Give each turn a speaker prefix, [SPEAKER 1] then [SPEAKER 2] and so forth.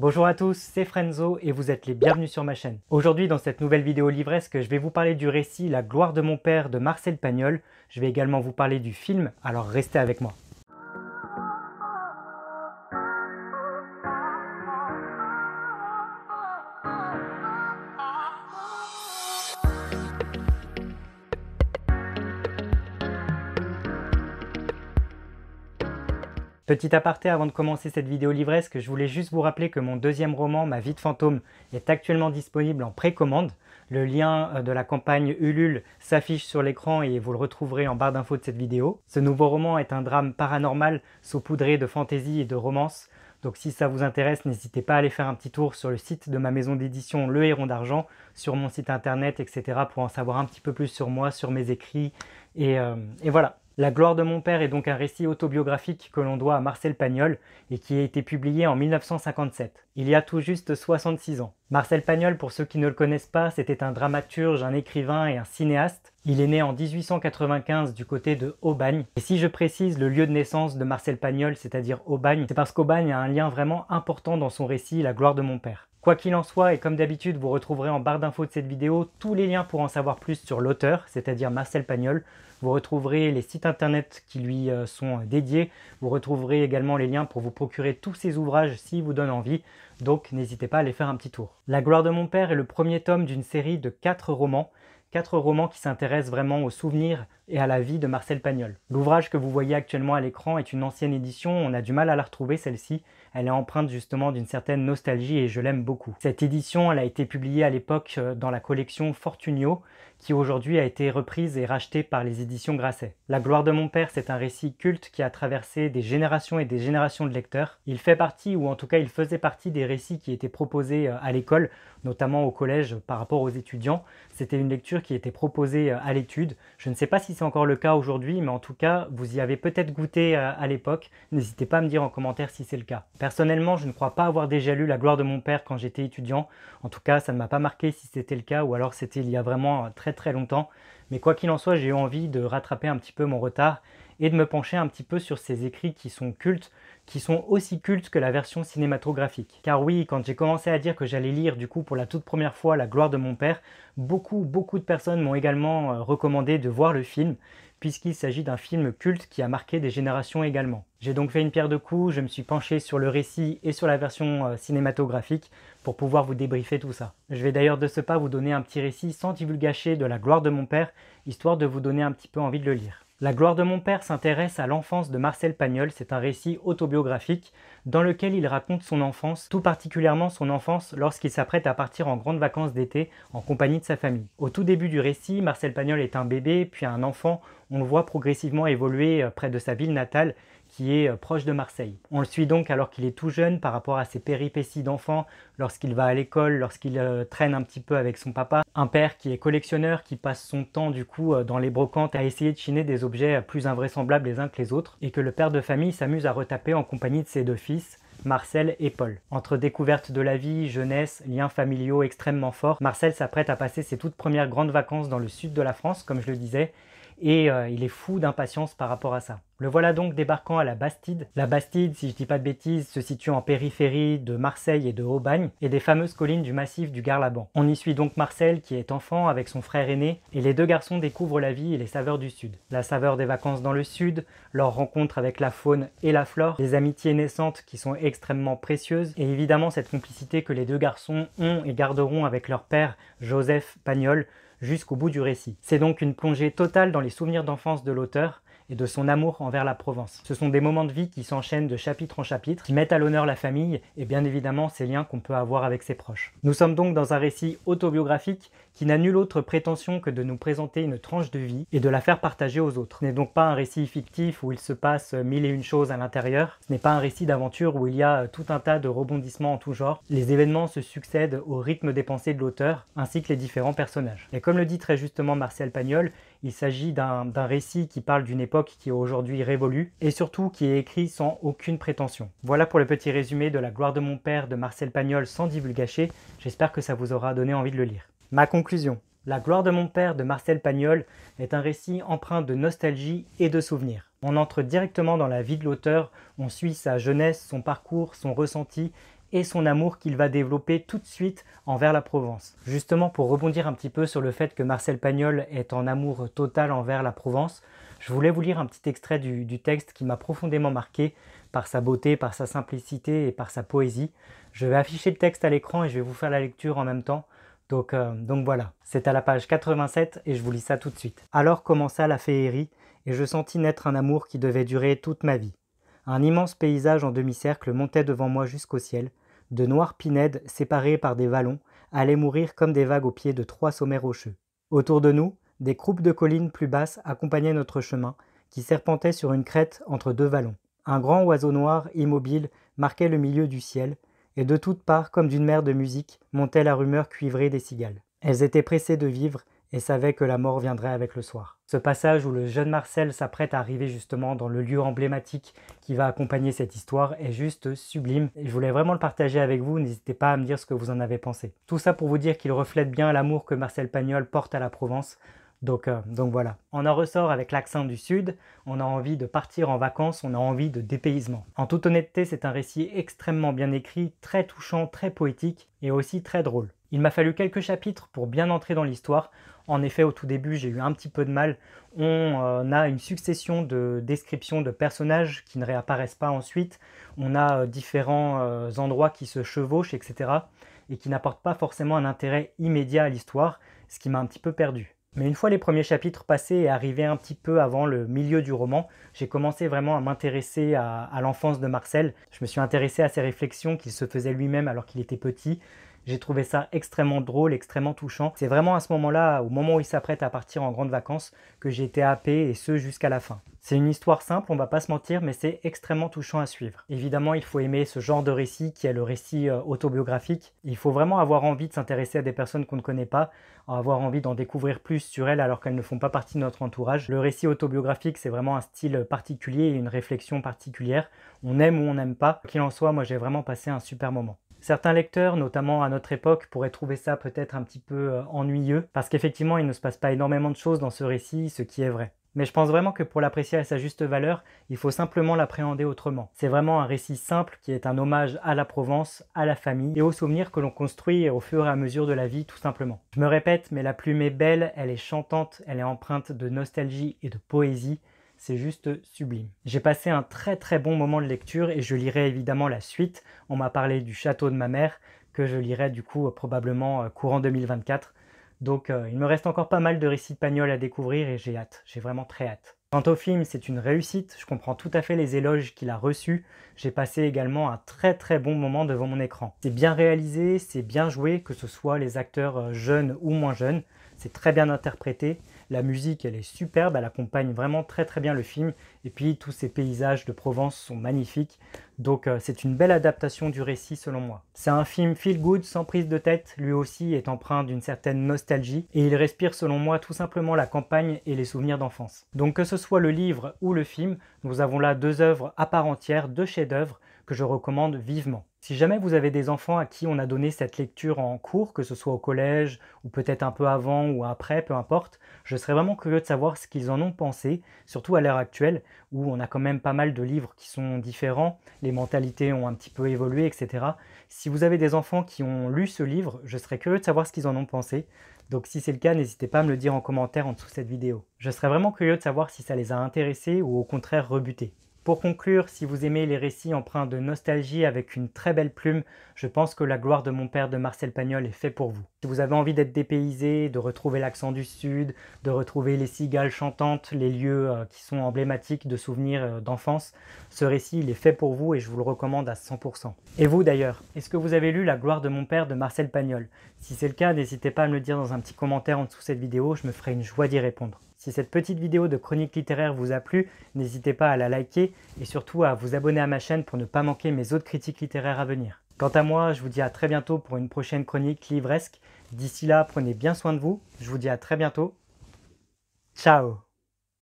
[SPEAKER 1] Bonjour à tous, c'est Frenzo et vous êtes les bienvenus sur ma chaîne. Aujourd'hui dans cette nouvelle vidéo livresque, je vais vous parler du récit La gloire de mon père de Marcel Pagnol. Je vais également vous parler du film, alors restez avec moi. Petit aparté avant de commencer cette vidéo livresque, je voulais juste vous rappeler que mon deuxième roman, Ma vie de fantôme, est actuellement disponible en précommande. Le lien euh, de la campagne Ulule s'affiche sur l'écran et vous le retrouverez en barre d'infos de cette vidéo. Ce nouveau roman est un drame paranormal saupoudré de fantaisie et de romance. Donc si ça vous intéresse, n'hésitez pas à aller faire un petit tour sur le site de ma maison d'édition Le Héron d'Argent, sur mon site internet, etc. pour en savoir un petit peu plus sur moi, sur mes écrits. et, euh, et voilà. La gloire de mon père est donc un récit autobiographique que l'on doit à Marcel Pagnol et qui a été publié en 1957, il y a tout juste 66 ans. Marcel Pagnol, pour ceux qui ne le connaissent pas, c'était un dramaturge, un écrivain et un cinéaste. Il est né en 1895 du côté de Aubagne. Et si je précise le lieu de naissance de Marcel Pagnol, c'est-à-dire Aubagne, c'est parce qu'Aubagne a un lien vraiment important dans son récit La gloire de mon père. Quoi qu'il en soit, et comme d'habitude, vous retrouverez en barre d'infos de cette vidéo tous les liens pour en savoir plus sur l'auteur, c'est-à-dire Marcel Pagnol. Vous retrouverez les sites internet qui lui euh, sont euh, dédiés. Vous retrouverez également les liens pour vous procurer tous ces ouvrages s'ils vous donnent envie. Donc n'hésitez pas à aller faire un petit tour. La gloire de mon père est le premier tome d'une série de 4 romans quatre romans qui s'intéressent vraiment aux souvenirs et à la vie de Marcel Pagnol. L'ouvrage que vous voyez actuellement à l'écran est une ancienne édition, on a du mal à la retrouver celle-ci, elle est empreinte justement d'une certaine nostalgie et je l'aime beaucoup. Cette édition, elle a été publiée à l'époque euh, dans la collection Fortunio, qui aujourd'hui a été reprise et rachetée par les éditions Grasset. La gloire de mon père, c'est un récit culte qui a traversé des générations et des générations de lecteurs. Il fait partie, ou en tout cas il faisait partie des récits qui étaient proposés euh, à l'école, notamment au collège euh, par rapport aux étudiants. C'était une lecture qui était proposée à l'étude. Je ne sais pas si c'est encore le cas aujourd'hui, mais en tout cas, vous y avez peut-être goûté à l'époque. N'hésitez pas à me dire en commentaire si c'est le cas. Personnellement, je ne crois pas avoir déjà lu La gloire de mon père quand j'étais étudiant. En tout cas, ça ne m'a pas marqué si c'était le cas, ou alors c'était il y a vraiment très très longtemps. Mais quoi qu'il en soit, j'ai eu envie de rattraper un petit peu mon retard et de me pencher un petit peu sur ces écrits qui sont cultes, qui sont aussi cultes que la version cinématographique. Car oui, quand j'ai commencé à dire que j'allais lire du coup pour la toute première fois La gloire de mon père, beaucoup beaucoup de personnes m'ont également euh, recommandé de voir le film puisqu'il s'agit d'un film culte qui a marqué des générations également. J'ai donc fait une pierre de coups, je me suis penché sur le récit et sur la version euh, cinématographique pour pouvoir vous débriefer tout ça. Je vais d'ailleurs de ce pas vous donner un petit récit sans divulgacher de la gloire de mon père, histoire de vous donner un petit peu envie de le lire. La gloire de mon père s'intéresse à l'enfance de Marcel Pagnol, c'est un récit autobiographique dans lequel il raconte son enfance, tout particulièrement son enfance lorsqu'il s'apprête à partir en grandes vacances d'été en compagnie de sa famille. Au tout début du récit, Marcel Pagnol est un bébé, puis un enfant, on le voit progressivement évoluer euh, près de sa ville natale qui est euh, proche de Marseille. On le suit donc alors qu'il est tout jeune par rapport à ses péripéties d'enfant, lorsqu'il va à l'école, lorsqu'il euh, traîne un petit peu avec son papa. Un père qui est collectionneur, qui passe son temps du coup euh, dans les brocantes à essayer de chiner des objets plus invraisemblables les uns que les autres, et que le père de famille s'amuse à retaper en compagnie de ses deux fils, Marcel et Paul. Entre découverte de la vie, jeunesse, liens familiaux extrêmement forts, Marcel s'apprête à passer ses toutes premières grandes vacances dans le sud de la France, comme je le disais, et il est fou d'impatience par rapport à ça. Le voilà donc débarquant à la Bastide. La Bastide, si je dis pas de bêtises, se situe en périphérie de Marseille et de Aubagne et des fameuses collines du massif du Garlaban. On y suit donc Marcel qui est enfant avec son frère aîné et les deux garçons découvrent la vie et les saveurs du Sud. La saveur des vacances dans le Sud, leur rencontre avec la faune et la flore, des amitiés naissantes qui sont extrêmement précieuses et évidemment cette complicité que les deux garçons ont et garderont avec leur père Joseph Pagnol jusqu'au bout du récit. C'est donc une plongée totale dans les souvenirs d'enfance de l'auteur, et de son amour envers la Provence. Ce sont des moments de vie qui s'enchaînent de chapitre en chapitre, qui mettent à l'honneur la famille et bien évidemment ces liens qu'on peut avoir avec ses proches. Nous sommes donc dans un récit autobiographique qui n'a nulle autre prétention que de nous présenter une tranche de vie et de la faire partager aux autres. Ce n'est donc pas un récit fictif où il se passe mille et une choses à l'intérieur, ce n'est pas un récit d'aventure où il y a tout un tas de rebondissements en tout genre. Les événements se succèdent au rythme des pensées de l'auteur ainsi que les différents personnages. Et comme le dit très justement Marcel Pagnol, il s'agit d'un récit qui parle d'une époque qui est aujourd'hui révolue, et surtout qui est écrit sans aucune prétention. Voilà pour le petit résumé de La gloire de mon père de Marcel Pagnol sans divulgacher, j'espère que ça vous aura donné envie de le lire. Ma conclusion. La gloire de mon père de Marcel Pagnol est un récit empreint de nostalgie et de souvenirs. On entre directement dans la vie de l'auteur, on suit sa jeunesse, son parcours, son ressenti et son amour qu'il va développer tout de suite envers la Provence. Justement pour rebondir un petit peu sur le fait que Marcel Pagnol est en amour total envers la Provence, je voulais vous lire un petit extrait du, texte qui m'a profondément marqué par sa beauté, par sa simplicité et par sa poésie. Je vais afficher le texte à l'écran et je vais vous faire la lecture en même temps. Donc, euh, donc voilà, c'est à la page 87 et je vous lis ça tout de suite. Alors commença la féerie et je sentis naître un amour qui devait durer toute ma vie. Un immense paysage en demi-cercle montait devant moi jusqu'au ciel. De noirs pinèdes séparés par des vallons allaient mourir comme des vagues au pied de trois sommets rocheux. Autour de nous, des croupes de collines plus basses accompagnaient notre chemin, qui serpentait sur une crête entre deux vallons. Un grand oiseau noir, immobile, marquait le milieu du ciel, et de toutes parts, comme d'une mer de musique, montait la rumeur cuivrée des cigales. Elles étaient pressées de vivre et savaient que la mort viendrait avec le soir. Ce passage où le jeune Marcel s'apprête à arriver justement dans le lieu emblématique qui va accompagner cette histoire est juste sublime. Je voulais vraiment le partager avec vous, n'hésitez pas à me dire ce que vous en avez pensé. Tout ça pour vous dire qu'il reflète bien l'amour que Marcel Pagnol porte à la Provence, euh, donc, voilà, on en ressort avec l'accent du Sud, on a envie de partir en vacances, on a envie de dépaysement. En toute honnêteté, c'est un récit extrêmement bien écrit, très touchant, très poétique et aussi très drôle. Il m'a fallu quelques chapitres pour bien entrer dans l'histoire. En effet, au tout début, j'ai eu un petit peu de mal. On euh, a une succession de descriptions de personnages qui ne réapparaissent pas ensuite. On a euh, différents endroits qui se chevauchent, etc. et qui n'apportent pas forcément un intérêt immédiat à l'histoire, ce qui m'a un petit peu perdu. Mais une fois les premiers chapitres passés et arrivés un petit peu avant le milieu du roman, j'ai commencé vraiment à m'intéresser à, à l'enfance de Marcel. Je me suis intéressé à ses réflexions qu'il se faisait lui-même alors qu'il était petit, j'ai trouvé ça extrêmement drôle, extrêmement touchant. C'est vraiment à ce moment-là, au moment où il s'apprête à partir en grande vacances, que j'ai été happé et ce jusqu'à la fin. C'est une histoire simple, on va pas se mentir, mais c'est extrêmement touchant à suivre. Évidemment, il faut aimer ce genre de récit qui est le récit euh, autobiographique. Il faut vraiment avoir envie de s'intéresser à des personnes qu'on ne connaît pas, avoir envie d'en découvrir plus sur elles alors qu'elles ne font pas partie de notre entourage. Le récit autobiographique, c'est vraiment un style particulier et une réflexion particulière. On aime ou on n'aime pas. Qu'il en soit, moi j'ai vraiment passé un super moment. Certains lecteurs, notamment à notre époque, pourraient trouver ça peut-être un petit peu euh, ennuyeux, parce qu'effectivement il ne se passe pas énormément de choses dans ce récit, ce qui est vrai. Mais je pense vraiment que pour l'apprécier à sa juste valeur, il faut simplement l'appréhender autrement. C'est vraiment un récit simple qui est un hommage à la Provence, à la famille et aux souvenirs que l'on construit au fur et à mesure de la vie tout simplement. Je me répète, mais la plume est belle, elle est chantante, elle est empreinte de nostalgie et de poésie, c'est juste sublime. J'ai passé un très très bon moment de lecture et je lirai évidemment la suite. On m'a parlé du château de ma mère, que je lirai du coup euh, probablement euh, courant 2024. Donc euh, il me reste encore pas mal de récits de Pagnol à découvrir et j'ai hâte, j'ai vraiment très hâte. Quant au film, c'est une réussite, je comprends tout à fait les éloges qu'il a reçus, j'ai passé également un très très bon moment devant mon écran. C'est bien réalisé, c'est bien joué, que ce soit les acteurs jeunes ou moins jeunes, c'est très bien interprété, la musique, elle est superbe, elle accompagne vraiment très très bien le film. Et puis tous ces paysages de Provence sont magnifiques. Donc euh, c'est une belle adaptation du récit selon moi. C'est un film feel good, sans prise de tête, lui aussi est empreint d'une certaine nostalgie et il respire selon moi tout simplement la campagne et les souvenirs d'enfance. Donc que ce soit le livre ou le film, nous avons là deux œuvres à part entière, deux chefs-d'œuvre que je recommande vivement. Si jamais vous avez des enfants à qui on a donné cette lecture en cours, que ce soit au collège ou peut-être un peu avant ou après, peu importe, je serais vraiment curieux de savoir ce qu'ils en ont pensé, surtout à l'heure actuelle où on a quand même pas mal de livres qui sont différents, les mentalités ont un petit peu évolué, etc. Si vous avez des enfants qui ont lu ce livre, je serais curieux de savoir ce qu'ils en ont pensé. Donc si c'est le cas, n'hésitez pas à me le dire en commentaire en dessous de cette vidéo. Je serais vraiment curieux de savoir si ça les a intéressés ou au contraire rebutés. Pour conclure, si vous aimez les récits empreints de nostalgie avec une très belle plume, je pense que La gloire de mon père de Marcel Pagnol est fait pour vous. Si vous avez envie d'être dépaysé, de retrouver l'accent du sud, de retrouver les cigales chantantes, les lieux euh, qui sont emblématiques de souvenirs euh, d'enfance, ce récit il est fait pour vous et je vous le recommande à 100%. Et vous d'ailleurs, est-ce que vous avez lu La gloire de mon père de Marcel Pagnol Si c'est le cas, n'hésitez pas à me le dire dans un petit commentaire en dessous de cette vidéo, je me ferai une joie d'y répondre. Si cette petite vidéo de chronique littéraire vous a plu, n'hésitez pas à la liker et surtout à vous abonner à ma chaîne pour ne pas manquer mes autres critiques littéraires à venir. Quant à moi, je vous dis à très bientôt pour une prochaine chronique livresque. D'ici là, prenez bien soin de vous. Je vous dis à très bientôt. Ciao